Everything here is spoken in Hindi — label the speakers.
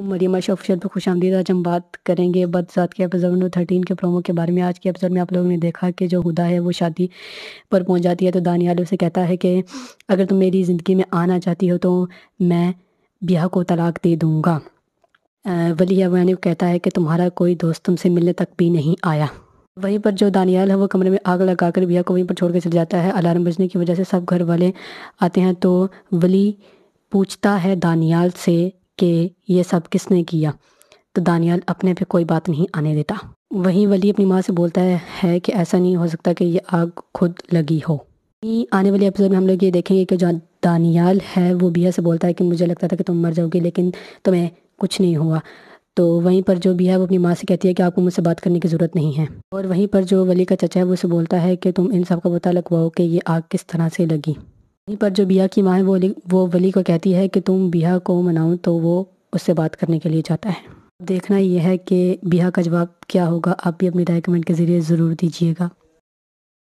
Speaker 1: मरीमा ऑफिशियल पर खुश आमदीद आज हम बात करेंगे बदसात के एपिसोड नंबर थर्टीन के प्रोमो के बारे में आज के एपिसोड में आप लोगों ने देखा कि जो हुदा है वो शादी पर पहुंच जाती है तो दानियाल उसे कहता है कि अगर तुम मेरी ज़िंदगी में आना चाहती हो तो मैं ब्याह को तलाक दे दूँगा वली अवानी कहता है कि तुम्हारा कोई दोस्त तुमसे मिलने तक भी नहीं आया वहीं पर जो दानियाल है वो कमरे में आग लगा कर को वहीं पर छोड़ कर चल जाता है अलार्म बजने की वजह से सब घर वाले आते हैं तो वली पूछता है दानियाल से कि ये सब किसने किया तो दानियाल अपने पे कोई बात नहीं आने देता वहीं वली अपनी माँ से बोलता है कि ऐसा नहीं हो सकता कि ये आग खुद लगी हो आने वाले एपिसोड में हम लोग ये देखेंगे कि जो दानियाल है वो बिया से बोलता है कि मुझे लगता था कि तुम मर जाओगे लेकिन तुम्हें कुछ नहीं हुआ तो वहीं पर जो भी है वो अपनी माँ से कहती है कि आपको मुझसे बात करने की ज़रूरत नहीं है और वहीं पर जो वली का चचा है वो उसे बोलता है कि तुम इन सब का पता लगवाओ कि ये आग किस तरह से लगी वहीं पर जो बिया की माँ है वो अली वो वली को कहती है कि तुम बिया को मनाओ तो वो उससे बात करने के लिए जाता है देखना यह है कि बिया का जवाब क्या होगा आप भी अपनी डॉक्यूमेंट के ज़रिए ज़रूर दीजिएगा